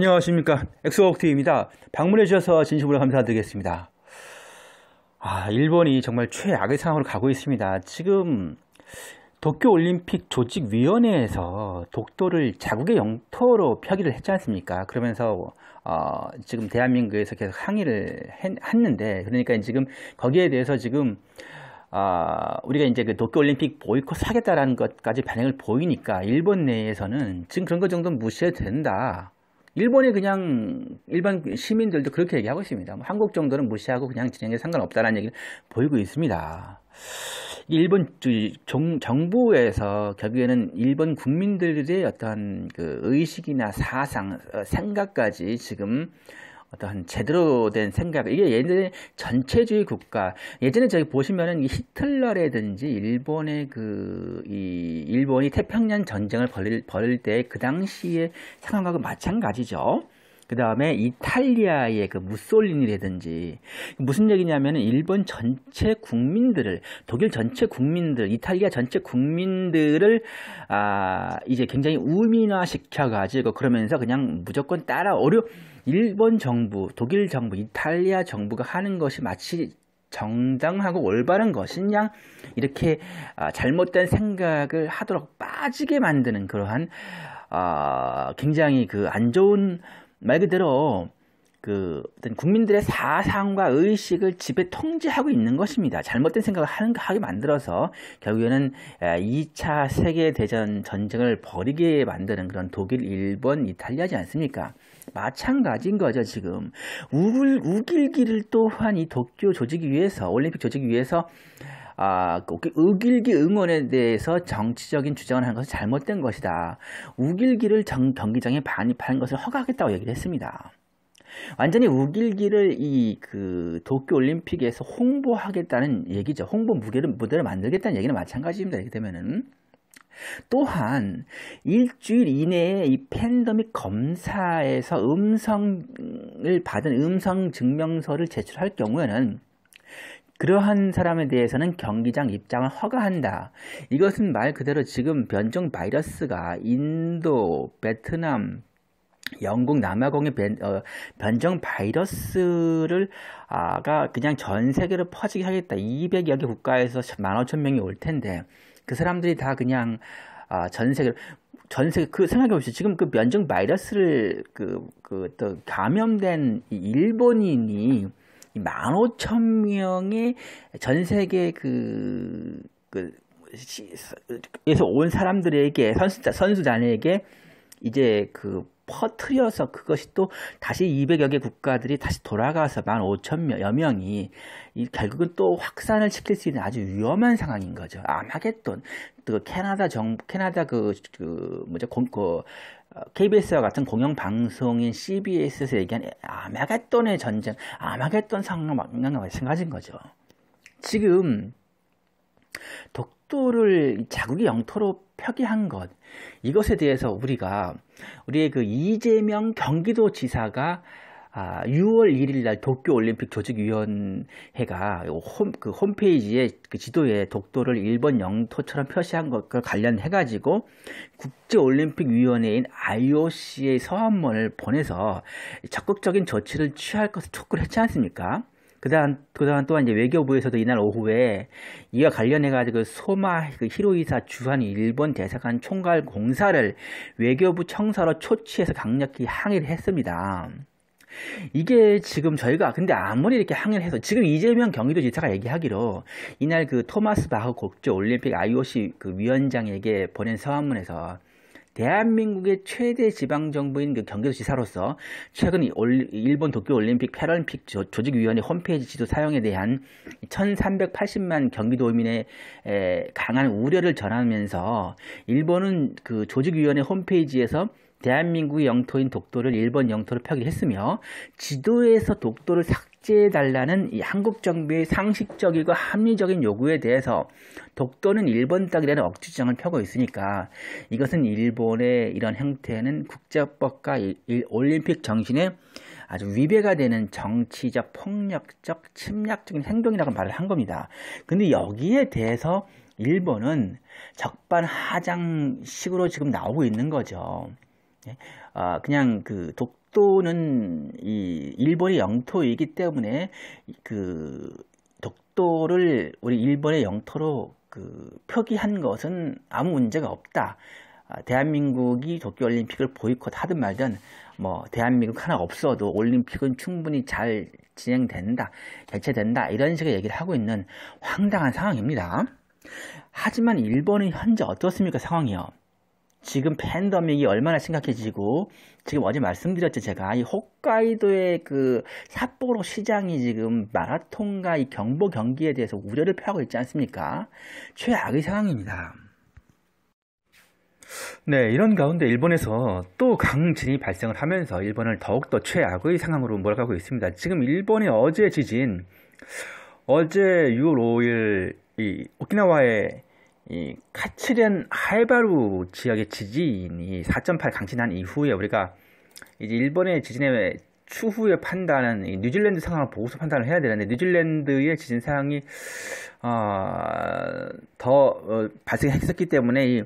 안녕하십니까 엑소옥티입니다 방문해 주셔서 진심으로 감사드리겠습니다 아 일본이 정말 최악의 상황으로 가고 있습니다 지금 도쿄올림픽 조직위원회에서 독도를 자국의 영토로 표기를 했지 않습니까 그러면서 어, 지금 대한민국에서 계속 항의를 했, 는데 그러니까 지금 거기에 대해서 지금 아, 우리가 이제 그 도쿄올림픽 보이콧 하겠다라는 것까지 반응을 보이니까 일본 내에서는 지금 그런 것 정도는 무시해도 된다. 일본이 그냥 일반 시민들도 그렇게 얘기하고 있습니다. 뭐 한국 정도는 무시하고 그냥 진행해 상관없다는 얘기를 보이고 있습니다. 일본 정, 정부에서 결국에는 일본 국민들의 어떤 그 의식이나 사상, 어, 생각까지 지금 어떠한 제대로 된 생각 이게 예전에 전체주의 국가 예전에 저기 보시면은 히틀러라든지 일본의 그 이 일본이 태평양 전쟁을 벌일, 벌일 때그 당시의 상황하고 마찬가지죠. 그 다음에 이탈리아의 그 무솔리니라든지 무슨 얘기냐면 은 일본 전체 국민들을 독일 전체 국민들 이탈리아 전체 국민들을 아 이제 굉장히 우민화시켜 가지고 그러면서 그냥 무조건 따라 어려 일본 정부 독일 정부 이탈리아 정부가 하는 것이 마치 정당하고 올바른 것이냐 이렇게 아, 잘못된 생각을 하도록 빠지게 만드는 그러한 아, 굉장히 그 안 좋은 말 그대로 그 어떤 국민들의 사상과 의식을 지배 통제하고 있는 것입니다. 잘못된 생각을 하는, 하게 만들어서 결국에는 2차 세계대전 전쟁을 벌이게 만드는 그런 독일, 일본, 이탈리아지 않습니까? 마찬가지인 거죠, 지금. 우글, 우길기를 또한 이 도쿄 조직 위해서, 올림픽 조직 위해서 아, 우길기 그 응원에 대해서 정치적인 주장을 하는 것은 잘못된 것이다. 우길기를 정, 경기장에 반입하는 것을 허가하겠다고 얘기를 했습니다. 완전히 우길기를 이 그 도쿄 올림픽에서 홍보하겠다는 얘기죠. 홍보 무게를 무대를 만들겠다는 얘기는 마찬가지입니다. 이렇게 되면은 또한 일주일 이내에 이 팬덤이 검사에서 음성을 받은 음성 증명서를 제출할 경우에는 그러한 사람에 대해서는 경기장 입장을 허가한다. 이것은 말 그대로 지금 변종 바이러스가 인도, 베트남, 영국 남아공의 변, 어, 변종 바이러스를 아가 그냥 전 세계로 퍼지게 하겠다. 200여 개 국가에서 15,000명이 올 텐데 그 사람들이 다 그냥 아, 전 세계로 전 세계 그 생각해 보시죠. 지금 그 변종 바이러스를 그그또 감염된 일본인이 15,000 명의 전 세계 그, 그, 에서 온 사람들에게 선수자 선수단에게 이제 그 퍼트려서 그것이 또 다시 200여 개 국가들이 다시 돌아가서 15,000여 명이 결국은 또 확산을 시킬 수 있는 아주 위험한 상황인 거죠. 아마겟돈 그 캐나다 정 캐나다 그, 그 뭐죠 공, 그 KBS와 어, 같은 공영 방송인 CBS에서 얘기한 아마겟돈의 전쟁, 아마겟돈 상황과 막마찬가하신 거죠. 지금 독도를 자국의 영토로 표기한 것 이것에 대해서 우리가 우리의 그 이재명 경기도지사가 아, 6월 1일 날 도쿄올림픽 조직위원회가 홈, 그 홈페이지에 그 지도에 독도를 일본 영토처럼 표시한 것과 관련해가지고 국제올림픽위원회인 IOC의 서한문을 보내서 적극적인 조치를 취할 것을 촉구를 했지 않습니까? 그다음 그다음 또한 이제 외교부에서도 이날 오후에 이와 관련해 가지고 그 소마 그 히로이사 주한 일본 대사관 총괄 공사를 외교부 청사로 초치해서 강력히 항의를 했습니다. 이게 지금 저희가 근데 아무리 이렇게 항의를 해서 지금 이재명 경기도 지사가 얘기하기로 이날 그 토마스 바흐 국제 올림픽 IOC 그 위원장에게 보낸 서한문에서 대한민국의 최대 지방정부인 그 경기도지사로서 최근 일본 도쿄올림픽 패럴림픽 조직위원회 홈페이지 지도 사용에 대한 1380만 경기도민의 강한 우려를 전하면서 일본은 그 조직위원회 홈페이지에서 대한민국의 영토인 독도를 일본 영토로 표기했으며 지도에서 독도를 삭제해달라는 이 한국 정부의 상식적이고 합리적인 요구에 대해서 독도는 일본 땅이라는 억지 주장을 펴고 있으니까 이것은 일본의 이런 형태는 국제법과 올림픽 정신에 아주 위배가 되는 정치적, 폭력적, 침략적인 행동이라고 말을 한 겁니다. 근데 여기에 대해서 일본은 적반하장식으로 지금 나오고 있는 거죠. 예. 아, 그냥 그 독도는 이 일본의 영토이기 때문에 그 독도를 우리 일본의 영토로 그 표기한 것은 아무 문제가 없다. 아, 대한민국이 도쿄올림픽을 보이콧하든 말든 뭐 대한민국 하나 없어도 올림픽은 충분히 잘 진행된다, 개최된다 이런 식의 얘기를 하고 있는 황당한 상황입니다. 하지만 일본은 현재 어떻습니까 상황이요? 지금 팬더믹이 얼마나 심각해지고 지금 어제 말씀드렸죠 제가 이 홋카이도의 그 삿포로 시장이 지금 마라톤과 이 경보 경기에 대해서 우려를 표하고 있지 않습니까? 최악의 상황입니다. 네, 이런 가운데 일본에서 또 강진이 발생을 하면서 일본을 더욱더 최악의 상황으로 몰아가고 있습니다. 지금 일본의 어제 지진, 어제 6월 5일 이 오키나와의 이 카치렌 이바루 지역의 지진이 4.8 강진한 이후에 우리가 이제 일본의 지진의 추후에 판단은 뉴질랜드 상황을 보고서 판단을 해야 되는데 뉴질랜드의 지진 상황이 어, 더 어, 발생했었기 때문에 이,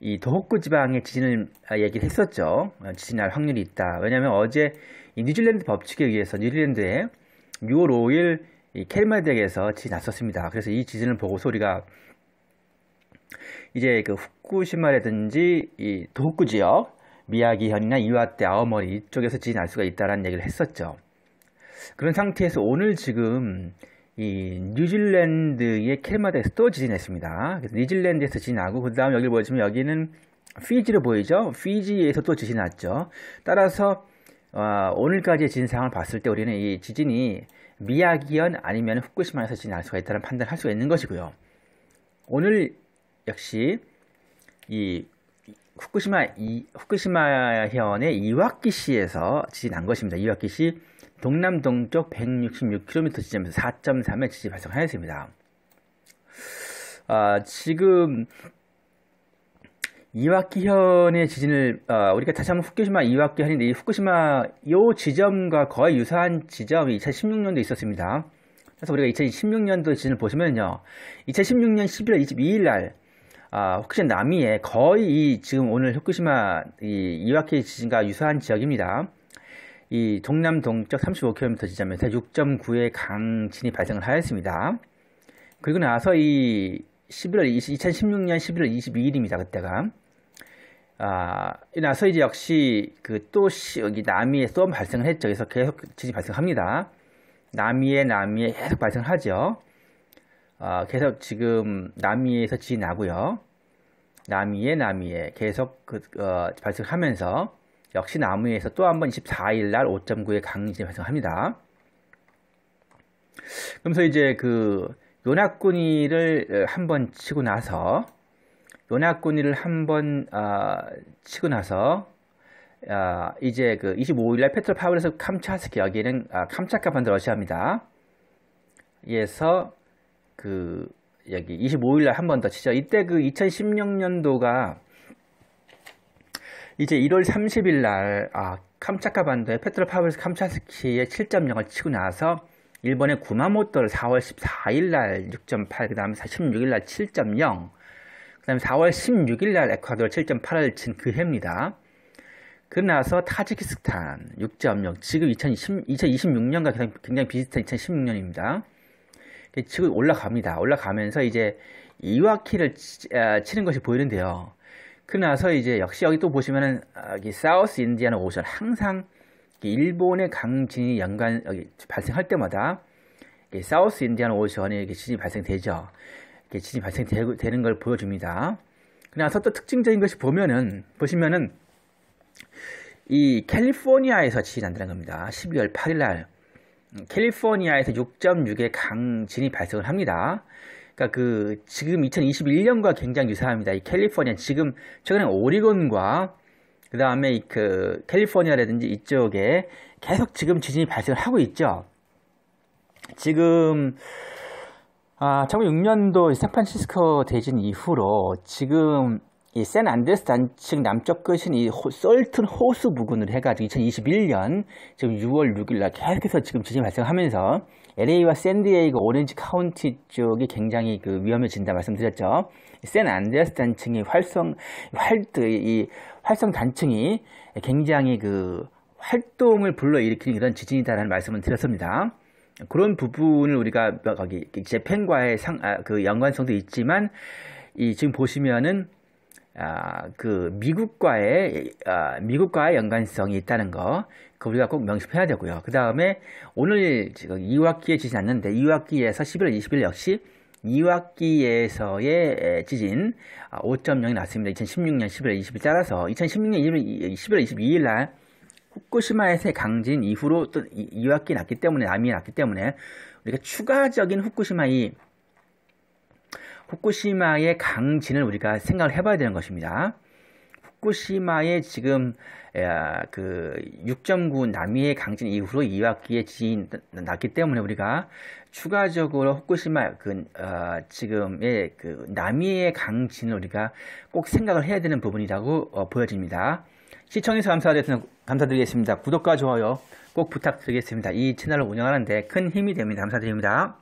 이 도호쿠 지방의 지진을 아, 얘기를 했었죠. 지진 날 확률이 있다. 왜냐하면 어제 이 뉴질랜드 법칙에 의해서 뉴질랜드에 6월 5일 이 켈마덱에서 지진 났었습니다. 그래서 이 지진을 보고서 우리가 이제 그 후쿠시마라든지 이도쿠 지역 미야기현이나 이와테 아오머리 이쪽에서 지진 날 수가 있다라는 얘기를 했었죠. 그런 상태에서 오늘 지금 이 뉴질랜드의 캐마데스서또 지진했습니다. 그래서 뉴질랜드에서 지진하고 그 다음 여기 보시면 여기는 피지로 보이죠? 피지에서 또 지진 났죠. 따라서 어, 오늘까지의 진상을 봤을 때 우리는 이 지진이 미야기현 아니면 후쿠시마에서 지진날 수가 있다는 판단을 할 수가 있는 것이고요. 오늘 역시 이 후쿠시마 이, 후쿠시마 해의 이와키시에서 지진 난 것입니다. 이와키시 동남 동쪽 166km 지점에서 4.3의 지진이 발생하였습니다. 아, 지금 이와키현의 지진을 아, 우리가 다시 한번 후쿠시마 이와키현인데 이 후쿠시마 요 지점과 거의 유사한 지점이 2016년도에 있었습니다. 그래서 우리가 2016년도 지진을 보시면요. 2016년 11월 22일 날 아, 혹시 남미에 거의 지금 오늘 후쿠시마 이 이와키 지진과 유사한 지역입니다. 이 동남 동쪽 35km 지점에서 6.9의 강진이 발생을 하였습니다. 그리고 나서 이 11월 20, 2016년 11월 22일입니다. 그때가 아, 나서 이제 역시 그또 여기 남미에 s 발생을 했죠. 그래서 계속 지진이 발생합니다. 남미에 남미에 계속 발생하죠. 어, 계속 지금 남이에서 지나고요. 남이에 남이에 계속 그, 어, 발생하면서 역시 남이에서 또 한번 24일 날 5.9의 강진이 발생합니다. 그러면서 이제 그 요나꾸니를 어, 한번 치고 나서 요나꾸니를 한번 어, 아, 치고 나서 어, 이제 그 25일날 페트로파울에서 캄차스키 여기는 아, 캄차카 반도러시아입니다. 에서 그 여기 25일 날한 번 더 치죠. 이때 그 2016년도가 이제 1월 30일 날 아, 캄차카 반도의 페트로 파블스 캄차스키의 7.0을 치고 나서 일본의 구마모토를 4월 14일 날 6.8, 그 다음에 16일 날 7.0, 그 다음에 4월 16일 날 에콰도르 7.8을 친 그 해입니다. 그나서 타지키스탄 6.0, 지금 2020, 2026년과 굉장히 비슷한 2016년입니다. 지금 그 올라갑니다. 올라가면서 이제 이와키를 아, 치는 것이 보이는데요. 그나서 이제 역시 여기 또 보시면은 아, 여기 사우스 인디아나 오션 항상 일본의 강진이 연간 여기 발생할 때마다 사우스 인디아나 오션에 이렇게 진이 발생되죠. 이렇게 진이 발생되는 걸 보여줍니다. 그나서 또 특징적인 것이 보면은 보시면은 이 캘리포니아에서 진이 난다는 겁니다. 12월 8일 날 캘리포니아에서 6.6의 강진이 발생을 합니다. 그러니까 그 지금 2021년과 굉장히 유사합니다. 이 캘리포니아 지금 최근에 오리곤과 그 다음에 그 캘리포니아라든지 이쪽에 계속 지금 지진이 발생을 하고 있죠. 지금 아, 1906년도 샌프란시스코 대진 이후로 지금 이샌 안데스 단층 남쪽 끝인 이 썰튼 호수 부근으로 해가지고 2021년 지금 6월 6일날 계속해서 지금 지진이 발생하면서 LA와 샌디에이고 오렌지 카운티 쪽이 굉장히 그 위험해진다 말씀드렸죠. 샌 안데스 단층이 활성 활드 이 활성 단층이 굉장히 그 활동을 불러일으키는 그런 지진이다라는 말씀을 드렸습니다. 그런 부분을 우리가 뭐 거기 재팬과의 상, 아, 그 연관성도 있지만 이 지금 보시면은 아, 그 미국과의 아, 미국과의 연관성이 있다는 거, 그 우리가 꼭 명심해야 되고요. 그 다음에 오늘 지금 2학기에 지진 났는데 2학기에서 11월 20일 역시 2학기에서의 지진 5.0이 났습니다. 2016년 11월 20일 따라서 2016년 11월 22일 날 후쿠시마에서의 강진 이후로 또 2학기 났기 때문에 남이 났기 때문에 우리가 추가적인 후쿠시마의 후쿠시마의 강진을 우리가 생각을 해봐야 되는 것입니다. 후쿠시마의 지금 아, 그6.9 남미의 강진 이후로 2학기에 지진 났기 때문에 우리가 추가적으로 후쿠시마 그 어, 지금의 그 남미의 강진을 우리가 꼭 생각을 해야 되는 부분이라고 어, 보여집니다. 시청해서 감사드리겠습니다. 구독과 좋아요 꼭 부탁드리겠습니다. 이 채널을 운영하는데 큰 힘이 됩니다. 감사드립니다.